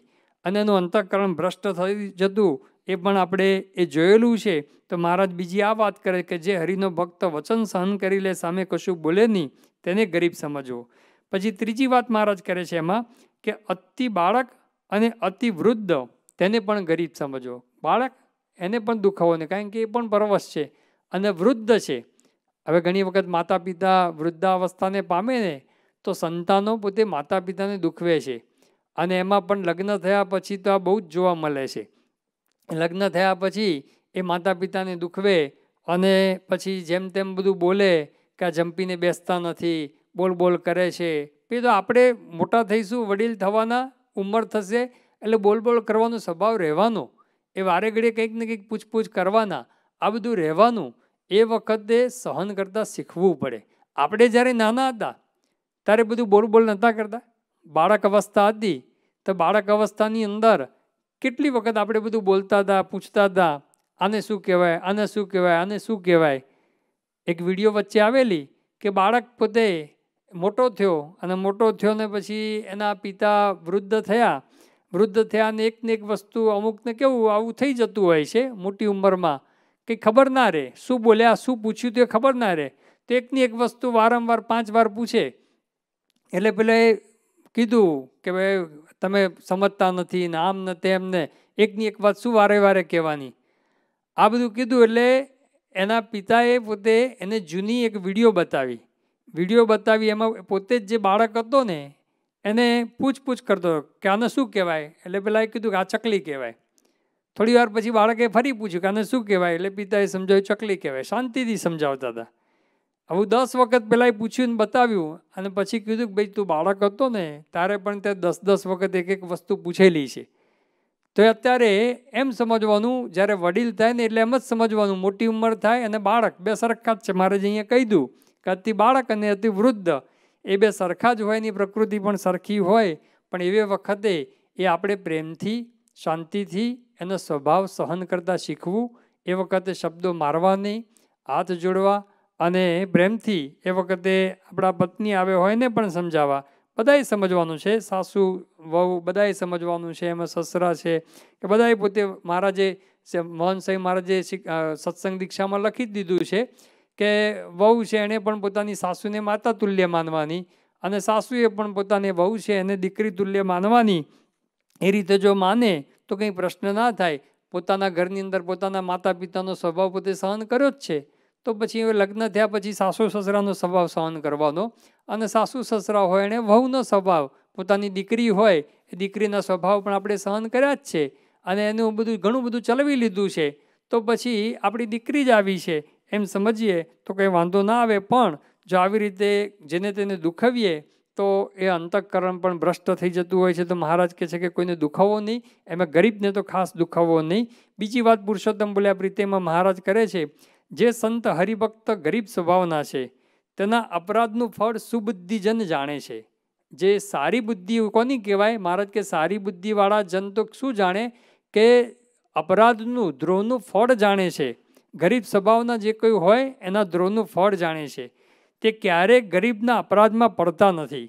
અને એનું અંતઃકરણ ભ્રષ્ટ થઈ જતું એ પણ આપણે એ જોયેલું છે તો મહારાજ બીજી આ વાત કરે કે જે હરિનો ભક્ત વચન સહન કરી લે સામે કશું બોલે નહીં તેને ગરીબ સમજવો પછી ત્રીજી વાત મહારાજ કરે છે એમાં કે અતિ બાળક અને અતિ વૃદ્ધ તેને પણ ગરીબ સમજવો બાળક એને પણ દુખાવો નહીં કારણ કે એ પણ પરવશ છે અને વૃદ્ધ છે હવે ઘણી વખત માતા પિતા વૃદ્ધાવસ્થાને પામે ને તો સંતાનો પોતે માતા પિતાને દુખવે છે અને એમાં પણ લગ્ન થયા પછી તો આ બહુ જ જોવા મળે છે લગ્ન થયા પછી એ માતા પિતાને દુખવે અને પછી જેમ તેમ બધું બોલે કે આ જંપીને બેસતા નથી બોલ બોલ કરે છે પછી તો આપણે મોટા થઈશું વડીલ થવાના ઉંમર થશે એટલે બોલ બોલ કરવાનો સ્વભાવ રહેવાનો એ વારે ઘડીએ કંઈક ને કંઈક પૂછપૂછ કરવાના આ બધું રહેવાનું એ વખતે સહન કરતાં શીખવું પડે આપણે જ્યારે નાના હતા ત્યારે બધું બોલ બોલ નહોતા કરતા બાળક અવસ્થા હતી તો બાળક અવસ્થાની અંદર કેટલી વખત આપણે બધું બોલતા હતા પૂછતા હતા આને શું કહેવાય આને શું કહેવાય આને શું કહેવાય એક વિડીયો વચ્ચે આવેલી કે બાળક પોતે મોટો થયો અને મોટો થયો ને પછી એના પિતા વૃદ્ધ થયા વૃદ્ધ થયા અને એકને એક વસ્તુ અમુકને કેવું આવું થઈ જતું હોય છે મોટી ઉંમરમાં કંઈ ખબર ના રહે શું બોલ્યા શું પૂછ્યું તે ખબર ના રહે તો એકની એક વસ્તુ વારંવાર પાંચ વાર પૂછે એટલે પેલા એ કીધું કે ભાઈ તમે સમજતા નથી ને આમ ને તેમ ને એકની એક વાત શું વારે વારે કહેવાની આ બધું કીધું એટલે એના પિતાએ પોતે એને જૂની એક વિડીયો બતાવી વિડીયો બતાવી એમાં પોતે જ જે બાળક હતો ને એને પૂછપૂછ કરતો કે આને શું કહેવાય એટલે પેલા એ કીધું કે આ ચકલી કહેવાય થોડી વાર પછી બાળકે ફરી પૂછ્યું કે આને શું કહેવાય એટલે પિતાએ સમજાવ્યું ચકલી કહેવાય શાંતિથી સમજાવતા હતા આવું દસ વખત પહેલાં પૂછ્યું બતાવ્યું અને પછી કીધું કે ભાઈ તું બાળક હતો ને તારે પણ તે દસ દસ વખત એક એક વસ્તુ પૂછેલી છે તો અત્યારે એમ સમજવાનું જ્યારે વડીલ થાય ને એટલે એમ જ સમજવાનું મોટી ઉંમર થાય અને બાળક બે સરખા જ છે મારે જ અહીંયા કહી દઉં કે અતિ બાળક અને અતિ વૃદ્ધ એ બે સરખા જ હોય એની પ્રકૃતિ પણ સરખી હોય પણ એવી વખતે એ આપણે પ્રેમથી શાંતિથી એનો સ્વભાવ સહન કરતાં શીખવું એ વખતે શબ્દો મારવા નહીં હાથ જોડવા અને પ્રેમથી એ વખતે આપણા પત્ની આવે હોય ને પણ સમજાવવા બધાએ સમજવાનું છે સાસુ વહુ બધાએ સમજવાનું છે એમાં સસરા છે કે બધાએ પોતે મહારાજે મોહન સાહેબ મહારાજે સત્સંગ દીક્ષામાં લખી જ દીધું છે કે વહુ છે એણે પણ પોતાની સાસુને માતા તુલ્ય માનવાની અને સાસુએ પણ પોતાને વહુ છે એને દીકરી તુલ્ય માનવાની એ રીતે જો માને તો કંઈ પ્રશ્ન ના થાય પોતાના ઘરની અંદર પોતાના માતા પિતાનો સ્વભાવ પોતે સહન કર્યો જ છે તો પછી હવે લગ્ન થયા પછી સાસુ સસરાનો સ્વભાવ સહન કરવાનો અને સાસુ સસરા હોય એણે વહુનો સ્વભાવ પોતાની દીકરી હોય એ દીકરીના સ્વભાવ પણ આપણે સહન કર્યા જ છે અને એનું બધું ઘણું બધું ચલાવી લીધું છે તો પછી આપણી દીકરી જ આવી છે એમ સમજીએ તો કંઈ વાંધો ના આવે પણ જો આવી રીતે જેને તેને દુખાવીએ તો એ અંતઃકરણ પણ ભ્રષ્ટ થઈ જતું હોય છે તો મહારાજ કહે છે કે કોઈને દુખાવો નહીં એમાં ગરીબને તો ખાસ દુખાવો નહીં બીજી વાત પુરુષોત્તમ બોલ્યા પ્રીતેમાં મહારાજ કરે છે જે સંત હરિભક્ત ગરીબ સ્વભાવના છે તેના અપરાધનું ફળ સુબુદ્ધિજન જાણે છે જે સારી બુદ્ધિ કોની કહેવાય મહારાજ કે સારી બુદ્ધિવાળા જન તો શું જાણે કે અપરાધનું દ્રોહનું ફળ જાણે છે ગરીબ સ્વભાવના જે કોઈ હોય એના દ્રોહનું ફળ જાણે છે તે ક્યારેય ગરીબના અપરાધમાં પડતા નથી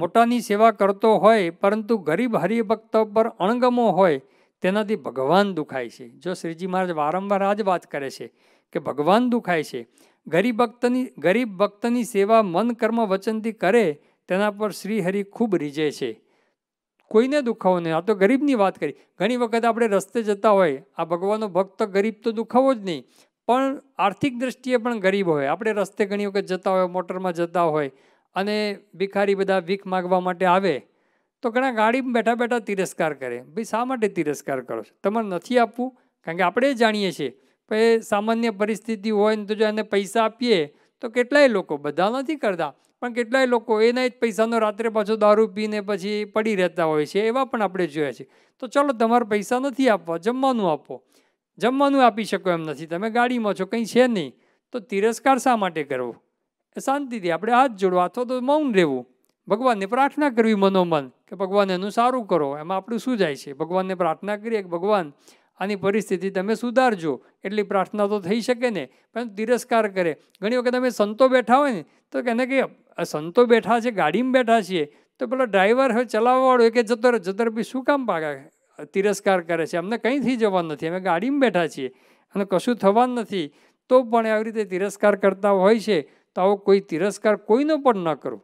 મોટાની સેવા કરતો હોય પરંતુ ગરીબ હરિભક્ત પર અણગમો હોય તેનાથી ભગવાન દુખાય છે જો શ્રીજી મહારાજ વારંવાર આ જ વાત કરે છે કે ભગવાન દુખાય છે ગરીબ ભક્તની ગરીબ ભક્તની સેવા મન કર્મ વચનથી કરે તેના પર શ્રીહરિ ખૂબ રીજે છે કોઈને દુખાવો નહીં આ તો ગરીબની વાત કરી ઘણી વખત આપણે રસ્તે જતા હોય આ ભગવાનનો ભક્ત ગરીબ તો દુખાવો જ નહીં પણ આર્થિક દ્રષ્ટિએ પણ ગરીબ હોય આપણે રસ્તે ઘણી વખત જતા હોય મોટરમાં જતા હોય અને ભિખારી બધા વીખ માગવા માટે આવે તો ઘણા ગાડીમાં બેઠા બેઠા તિરસ્કાર કરે ભાઈ શા માટે તિરસ્કાર કરો છો તમારે નથી આપવું કારણ કે આપણે જાણીએ છીએ એ સામાન્ય પરિસ્થિતિ હોય ને તો જો એને પૈસા આપીએ તો કેટલાય લોકો બધા નથી કરતા પણ કેટલાય લોકો એના જ પૈસાનો રાત્રે પાછો દારૂ પીને પછી પડી રહેતા હોય છે એવા પણ આપણે જોયા છે તો ચલો તમારે પૈસા નથી આપવા જમવાનું આપો જમવાનું આપી શકો એમ નથી તમે ગાડીમાં છો કંઈ છે નહીં તો તિરસ્કાર શા માટે કરવો એ શાંતિથી આપણે હાથ જોડવા અથવા તો મૌન રહેવું ભગવાનને પ્રાર્થના કરવી મનોમન કે ભગવાન એનું સારું કરો એમાં આપણું શું જાય છે ભગવાનને પ્રાર્થના કરીએ કે ભગવાન આની પરિસ્થિતિ તમે સુધારજો એટલી પ્રાર્થના તો થઈ શકે ને પણ તિરસ્કાર કરે ઘણી વખત અમે સંતો બેઠા હોય ને તો એને કહીએ સંતો બેઠા છે ગાડીમાં બેઠા છીએ તો પેલો ડ્રાઈવર હવે ચલાવવાવાળો એ કે જતો જતો બી શું કામ પાકે તિરસ્કાર કરે છે અમને કંઈ થઈ જવાનું નથી અમે ગાડીમાં બેઠા છીએ અને કશું થવાનું નથી તો પણ આવી રીતે તિરસ્કાર કરતા હોય છે તો આવો કોઈ તિરસ્કાર કોઈનો પણ ન કરવો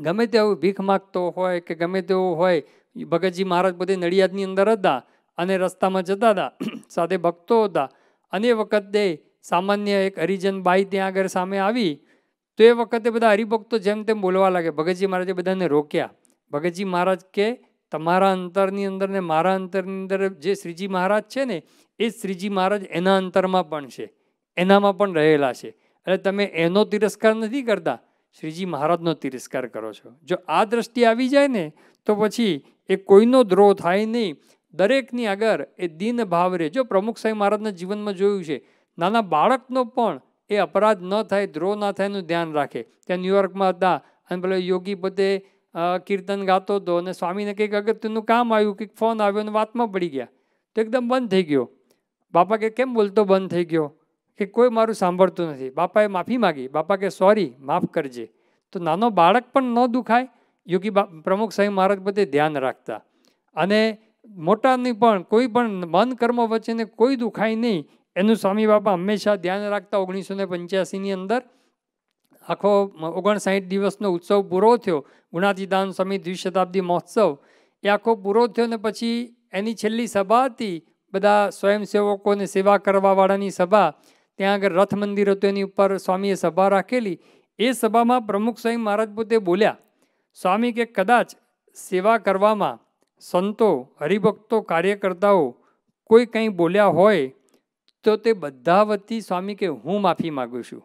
ગમે તેવું ભીખ માગતો હોય કે ગમે તેવું હોય ભગતજી મહારાજ બધે નડિયાદની અંદર હતા અને રસ્તામાં જતા હતા સાથે ભક્તો હતા અને એ વખતે સામાન્ય એક હરિજન બાઈ ત્યાં આગળ સામે આવી તો એ વખતે બધા હરિભક્તો જેમ તેમ બોલવા લાગે ભગતજી મહારાજે બધાને રોક્યા ભગતજી મહારાજ કે તમારા અંતરની અંદર ને મારા અંતરની અંદર જે શ્રીજી મહારાજ છે ને એ શ્રીજી મહારાજ એના અંતરમાં પણ છે એનામાં પણ રહેલા છે એટલે તમે એનો તિરસ્કાર નથી કરતા શ્રીજી મહારાજનો તિરસ્કાર કરો છો જો આ દ્રષ્ટિ આવી જાય ને તો પછી એ કોઈનો દ્રોહ થાય નહીં દરેકની આગળ એ દિન ભાવ રહે જો પ્રમુખ સાંઈ મહારાજના જીવનમાં જોયું છે નાના બાળકનો પણ એ અપરાધ ન થાય દ્રોહ ના થાય એનું ધ્યાન રાખે ત્યાં ન્યુયોર્કમાં હતા અને પેલો યોગી બધે કીર્તન ગાતો હતો અને સ્વામીને કંઈક અગત્યનું કામ આવ્યું કંઈક ફોન આવ્યો અને વાતમાં પડી ગયા તો એકદમ બંધ થઈ ગયો બાપા કે કેમ બોલતો બંધ થઈ ગયો કે કોઈ મારું સાંભળતું નથી બાપાએ માફી માગી બાપા કે સોરી માફ કરજે તો નાનો બાળક પણ ન દુખાય યોગી પ્રમુખ સાહેબ મહારાજ બધે ધ્યાન રાખતા અને મોટાની પણ કોઈ પણ મન કર્મ વચ્ચેને કોઈ દુખાય નહીં એનું સ્વામી બાપા હંમેશા ધ્યાન રાખતા ઓગણીસો ને પંચ્યાસીની અંદર આખો ઓગણસાઠ દિવસનો ઉત્સવ પૂરો થયો ગુણાતીદાન સ્વામી દ્વિશતાબ્દી મહોત્સવ એ આખો પૂરો થયો ને પછી એની છેલ્લી સભા હતી બધા સ્વયંસેવકોને સેવા કરવાવાળાની સભા ત્યાં આગળ રથ મંદિર હતું એની ઉપર સ્વામીએ સભા રાખેલી એ સભામાં પ્રમુખ સ્વામી મહારાજ પોતે બોલ્યા સ્વામી કે કદાચ સેવા કરવામાં સંતો હરિભક્તો કાર્યકર્તાઓ કોઈ કંઈ બોલ્યા હોય તો તે બધા વતી સ્વામી કે હું માફી માગું છું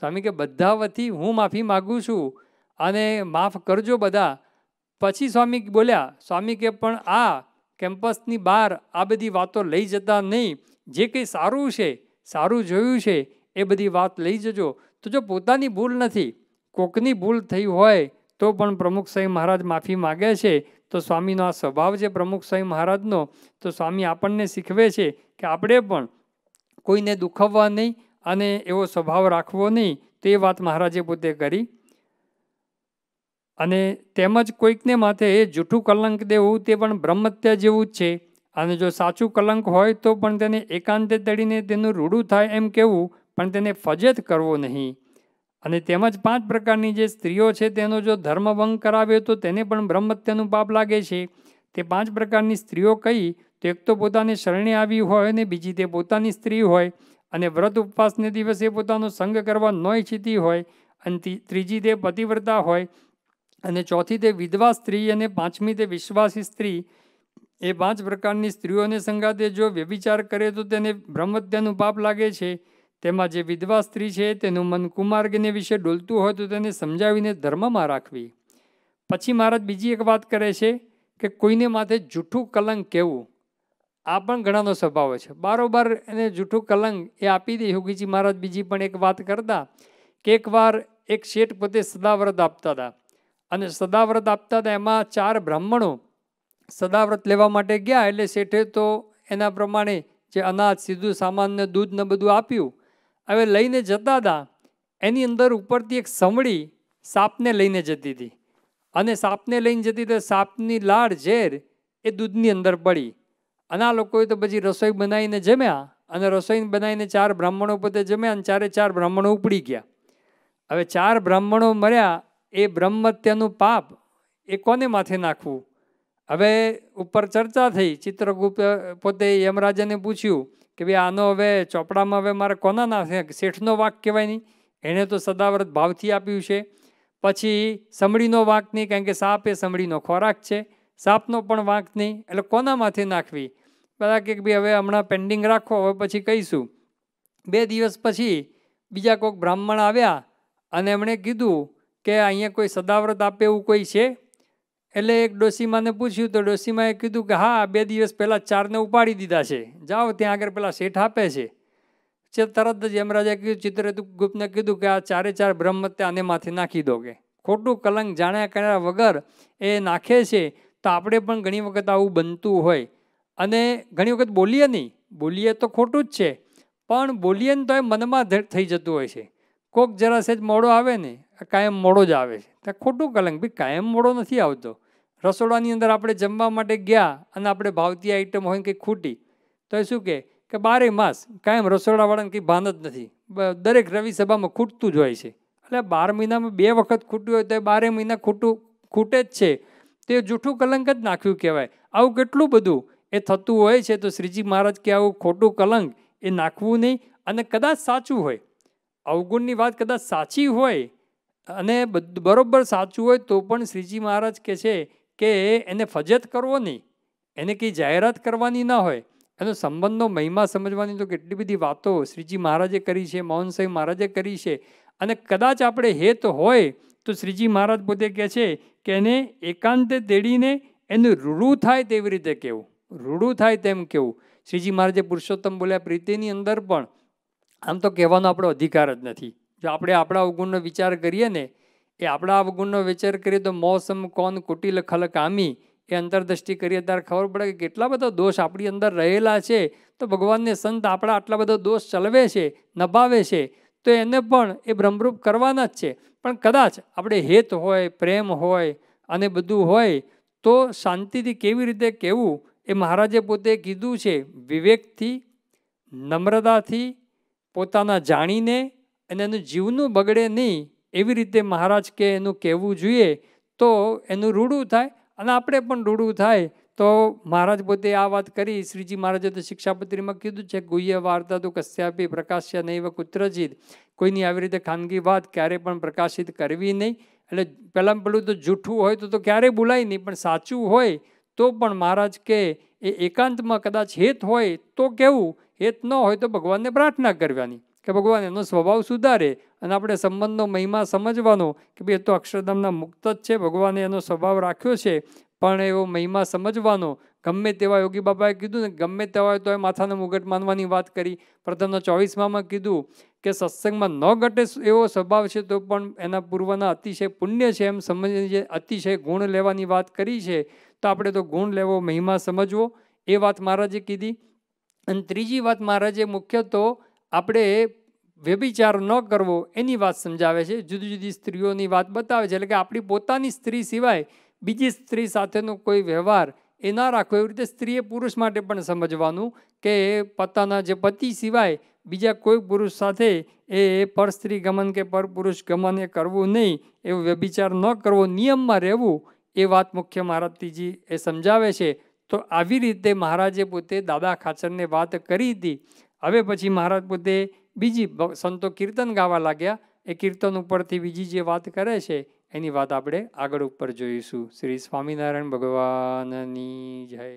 સ્વામી કે બધા વતી હું માફી માગું છું અને માફ કરજો બધા પછી સ્વામી બોલ્યા સ્વામી કે પણ આ કેમ્પસની બહાર આ બધી વાતો લઈ જતા નહીં જે કંઈ સારું છે સારું જોયું છે એ બધી વાત લઈ જજો તો જો પોતાની ભૂલ નથી કોકની ભૂલ થઈ હોય તો પણ પ્રમુખ સાંઈ મહારાજ માફી માગે છે તો સ્વામીનો આ સ્વભાવ છે પ્રમુખ સાંઈ મહારાજનો તો સ્વામી આપણને શીખવે છે કે આપણે પણ કોઈને દુખવવા નહીં અને એવો સ્વભાવ રાખવો નહીં તો એ વાત મહારાજે પોતે કરી અને તેમજ કોઈકને માથે એ જૂઠું કલંક દેવું તે પણ બ્રહ્મત્યા જેવું જ છે અને જો સાચું કલંક હોય તો પણ તેને એકાંતે તળીને તેનું રૂડું થાય એમ કહેવું પણ તેને ફજેત કરવો નહીં અને તેમજ પાંચ પ્રકારની જે સ્ત્રીઓ છે તેનો જો ધર્મભંગ કરાવ્યો તો તેને પણ બ્રહ્મત્યાનું પાપ લાગે છે તે પાંચ પ્રકારની સ્ત્રીઓ કહી તો એક તો પોતાને શરણે આવી હોય ને બીજી તે પોતાની સ્ત્રી હોય અને વ્રત ઉપવાસને દિવસે પોતાનો સંગ કરવા ન ઈચ્છતી હોય અને ત્રીજી તે પતિવ્રતા હોય અને ચોથી તે વિધવા સ્ત્રી અને પાંચમી તે વિશ્વાસી સ્ત્રી એ પાંચ પ્રકારની સ્ત્રીઓને સંગાતે જો વ્યભિચાર કરે તો તેને બ્રહ્મત્યાનું પાપ લાગે છે તેમાં જે વિધવા સ્ત્રી છે તેનું મન કુમાર્ગને વિશે ડોલતું હોય તો તેને સમજાવીને ધર્મમાં રાખવી પછી મહારાજ બીજી એક વાત કરે છે કે કોઈને માથે જૂઠું કલંક કહેવું આ પણ ઘણાનો સ્વભાવ છે બારોબાર એને જૂઠું કલંક એ આપી દે યોગીજી મહારાજ બીજી પણ એક વાત કરતા કે એકવાર એક શેઠ પોતે સદાવ્રત આપતા હતા અને સદાવ્રત આપતા હતા એમાં ચાર બ્રાહ્મણો સદાવ્રત લેવા માટે ગયા એટલે શેઠે તો એના પ્રમાણે જે અનાજ સીધું સામાનને દૂધને બધું આપ્યું હવે લઈને જતા હતા એની અંદર ઉપરથી એક સમળી સાપને લઈને જતી હતી અને સાપને લઈને જતી તો સાપની લાળ ઝેર એ દૂધની અંદર પડી અને આ લોકોએ તો પછી રસોઈ બનાવીને જમ્યા અને રસોઈ બનાવીને ચાર બ્રાહ્મણો પોતે જમ્યા અને ચારે ચાર બ્રાહ્મણો ઉપડી ગયા હવે ચાર બ્રાહ્મણો મર્યા એ બ્રહ્મત્યનું પાપ એ કોને માથે નાખવું હવે ઉપર ચર્ચા થઈ ચિત્રગુપ્ત પોતે યમરાજાને પૂછ્યું કે ભાઈ આનો હવે ચોપડામાં હવે મારે કોના ના શેઠનો વાક કહેવાય નહીં એણે તો સદાવ્રત ભાવથી આપ્યું છે પછી સમડીનો વાંક નહીં કારણ કે સાપ એ સમડીનો ખોરાક છે સાપનો પણ વાંક નહીં એટલે કોનામાંથી નાખવી બધા કે ભાઈ હવે હમણાં પેન્ડિંગ રાખો હવે પછી કહીશું બે દિવસ પછી બીજા કોઈક બ્રાહ્મણ આવ્યા અને એમણે કીધું કે અહીંયા કોઈ સદાવ્રત આપે એવું કોઈ છે એટલે એક ડોસીમાને પૂછ્યું તો ડોસીમાએ કીધું કે હા બે દિવસ પહેલાં ચારને ઉપાડી દીધા છે જાઓ ત્યાં આગળ પેલા શેઠ આપે છે છે તરત જ યમરાજા કીધું ચિત્રગુપ્ત ગુપ્તને કીધું કે આ ચારે ચાર બ્રહ્મત્ય આને માથે નાખી દો કે ખોટું કલંક જાણ્યા કર્યા વગર એ નાખે છે તો આપણે પણ ઘણી વખત આવું બનતું હોય અને ઘણી વખત બોલીએ નહીં બોલીએ તો ખોટું જ છે પણ બોલીએ ને તો એ મનમાં થઈ જતું હોય છે કોક જરા સેજ મોડો આવે ને કાયમ મોડો જ આવે છે તો ખોટું કલંક ભાઈ કાયમ મોડો નથી આવતો રસોડાની અંદર આપણે જમવા માટે ગયા અને આપણે ભાવતી આઈટમ હોય કંઈ ખૂટી તો એ શું કહે કે બારે માસ કાયમ રસોડાવાળાને કંઈ ભાન જ નથી દરેક રવિ સભામાં ખૂટતું જ હોય છે એટલે બાર મહિનામાં બે વખત ખૂટ્યું હોય તો એ બારે મહિના ખૂટું ખૂટે જ છે તે જૂઠું કલંક જ નાખ્યું કહેવાય આવું કેટલું બધું એ થતું હોય છે તો શ્રીજી મહારાજ કે આવું ખોટું કલંક એ નાખવું નહીં અને કદાચ સાચું હોય અવગુણની વાત કદાચ સાચી હોય અને બરોબર સાચું હોય તો પણ શ્રીજી મહારાજ કહે છે કે એને ફજત કરવો નહીં એને કંઈ જાહેરાત કરવાની ના હોય એનો સંબંધનો મહિમા સમજવાની તો કેટલી બધી વાતો શ્રીજી મહારાજે કરી છે મોહન સાહેબ મહારાજે કરી છે અને કદાચ આપણે હેત હોય તો શ્રીજી મહારાજ પોતે કહે છે કે એને એકાંતે તેડીને એનું રૂડું થાય તેવી રીતે કહેવું રૂડું થાય તેમ કહેવું શ્રીજી મહારાજે પુરુષોત્તમ બોલ્યા પ્રીતિની અંદર પણ આમ તો કહેવાનો આપણો અધિકાર જ નથી જો આપણે આપણા અવગુણનો વિચાર કરીએ ને એ આપણા અવગુણનો વિચાર કરીએ તો મોસમ કોન કુટિલ ખલ કામી એ અંતરદ્રષ્ટિ કરીએ ત્યારે ખબર પડે કે કેટલા બધા દોષ આપણી અંદર રહેલા છે તો ભગવાનને સંત આપણા આટલા બધા દોષ ચલવે છે નભાવે છે તો એને પણ એ ભ્રમરૂપ કરવાના જ છે પણ કદાચ આપણે હેત હોય પ્રેમ હોય અને બધું હોય તો શાંતિથી કેવી રીતે કહેવું એ મહારાજે પોતે કીધું છે વિવેકથી નમ્રતાથી પોતાના જાણીને અને એનું જીવનું બગડે નહીં એવી રીતે મહારાજ કે એનું કહેવું જોઈએ તો એનું રૂડું થાય અને આપણે પણ રૂડું થાય તો મહારાજ પોતે આ વાત કરી શ્રીજી મહારાજે તો શિક્ષાપત્રીમાં કીધું છે ગુહ્ય વાર્તા તો કશ્યાપી પ્રકાશ્ય નહીં કુત્રજીત કોઈની આવી રીતે ખાનગી વાત ક્યારે પણ પ્રકાશિત કરવી નહીં એટલે પહેલાં પેલું તો જૂઠું હોય તો તો ક્યારેય બોલાય નહીં પણ સાચું હોય તો પણ મહારાજ કે એ એકાંતમાં કદાચ હેત હોય તો કહેવું એ જ ન હોય તો ભગવાનને પ્રાર્થના કરવાની કે ભગવાન એનો સ્વભાવ સુધારે અને આપણે સંબંધનો મહિમા સમજવાનો કે ભાઈ એ તો અક્ષરધામના મુક્ત જ છે ભગવાને એનો સ્વભાવ રાખ્યો છે પણ એવો મહિમા સમજવાનો ગમે તેવા યોગી બાબાએ કીધું ને ગમે તેવા તો એ માથાનો મુગટ માનવાની વાત કરી પ્રથમના ચોવીસમાં કીધું કે સત્સંગમાં ન ઘટે એવો સ્વભાવ છે તો પણ એના પૂર્વના અતિશય પુણ્ય છે એમ સમજીને જે અતિશય ગુણ લેવાની વાત કરી છે તો આપણે તો ગુણ લેવો મહિમા સમજવો એ વાત મહારાજે કીધી અને ત્રીજી વાત મહારાજે મુખ્ય તો આપણે વ્યભિચાર ન કરવો એની વાત સમજાવે છે જુદી જુદી સ્ત્રીઓની વાત બતાવે છે એટલે કે આપણી પોતાની સ્ત્રી સિવાય બીજી સ્ત્રી સાથેનો કોઈ વ્યવહાર એ ના રાખવો એવી રીતે સ્ત્રીએ પુરુષ માટે પણ સમજવાનું કે પોતાના જે પતિ સિવાય બીજા કોઈ પુરુષ સાથે એ પર સ્ત્રી ગમન કે પર પુરુષ ગમન એ કરવું નહીં એવો વ્યભિચાર ન કરવો નિયમમાં રહેવું એ વાત મુખ્ય મહારાજ ત્રીજી એ સમજાવે છે તો આવી રીતે મહારાજે પોતે દાદા ખાચરને વાત કરી હતી હવે પછી મહારાજ પોતે બીજી સંતો કીર્તન ગાવા લાગ્યા એ કીર્તન ઉપરથી બીજી જે વાત કરે છે એની વાત આપણે આગળ ઉપર જોઈશું શ્રી સ્વામિનારાયણ ભગવાનની જય